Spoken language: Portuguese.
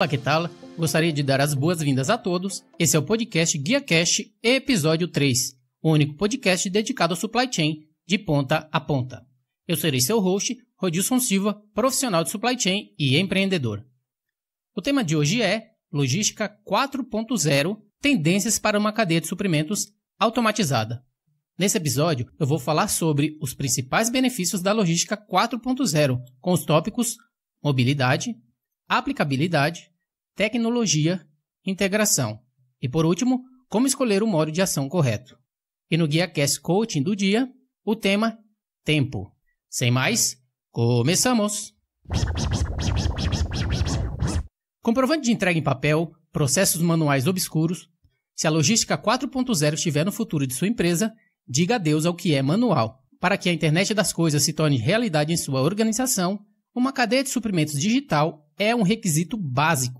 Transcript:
Olá, que tal? Gostaria de dar as boas-vindas a todos. Esse é o podcast Guia Cash, episódio 3, o único podcast dedicado ao supply chain de ponta a ponta. Eu serei seu host, Rodilson Silva, profissional de supply chain e empreendedor. O tema de hoje é Logística 4.0 Tendências para uma cadeia de suprimentos automatizada. Nesse episódio, eu vou falar sobre os principais benefícios da logística 4.0, com os tópicos mobilidade, aplicabilidade, tecnologia, integração e, por último, como escolher o modo de ação correto. E no Guia Cast Coaching do dia, o tema Tempo. Sem mais, começamos! Comprovante de entrega em papel, processos manuais obscuros. Se a logística 4.0 estiver no futuro de sua empresa, diga adeus ao que é manual. Para que a internet das coisas se torne realidade em sua organização, uma cadeia de suprimentos digital é um requisito básico